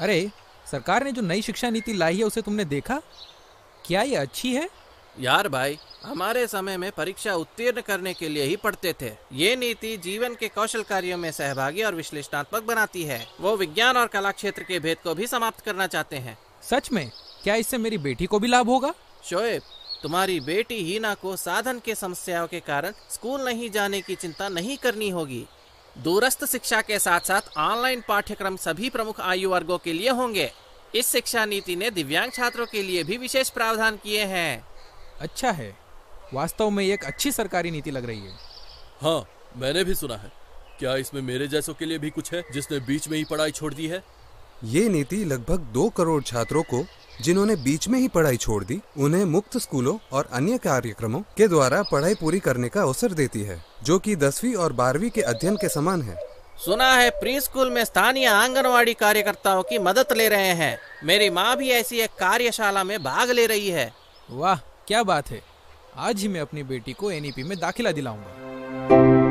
अरे सरकार ने जो नई शिक्षा नीति लाई है उसे तुमने देखा क्या ये अच्छी है यार भाई हमारे समय में परीक्षा उत्तीर्ण करने के लिए ही पढ़ते थे ये नीति जीवन के कौशल कार्यों में सहभागी और विश्लेषणात्मक बनाती है वो विज्ञान और कला क्षेत्र के भेद को भी समाप्त करना चाहते हैं सच में क्या इससे मेरी बेटी को भी लाभ होगा शोएब तुम्हारी बेटी हीना को साधन के समस्याओं के कारण स्कूल नहीं जाने की चिंता नहीं करनी होगी दूरस्थ शिक्षा के साथ साथ ऑनलाइन पाठ्यक्रम सभी प्रमुख आयु वर्गों के लिए होंगे इस शिक्षा नीति ने दिव्यांग छात्रों के लिए भी विशेष प्रावधान किए हैं अच्छा है वास्तव में एक अच्छी सरकारी नीति लग रही है हाँ मैंने भी सुना है क्या इसमें मेरे जैसों के लिए भी कुछ है जिसने बीच में ही पढ़ाई छोड़ दी है ये नीति लगभग दो करोड़ छात्रों को जिन्होंने बीच में ही पढ़ाई छोड़ दी उन्हें मुक्त स्कूलों और अन्य कार्यक्रमों के द्वारा पढ़ाई पूरी करने का अवसर देती है जो कि दसवीं और बारहवीं के अध्ययन के समान है सुना है प्री स्कूल में स्थानीय आंगनवाड़ी कार्यकर्ताओं की मदद ले रहे हैं मेरी माँ भी ऐसी एक कार्यशाला में भाग ले रही है वाह क्या बात है आज ही मैं अपनी बेटी को एनईपी में दाखिला दिलाऊंगा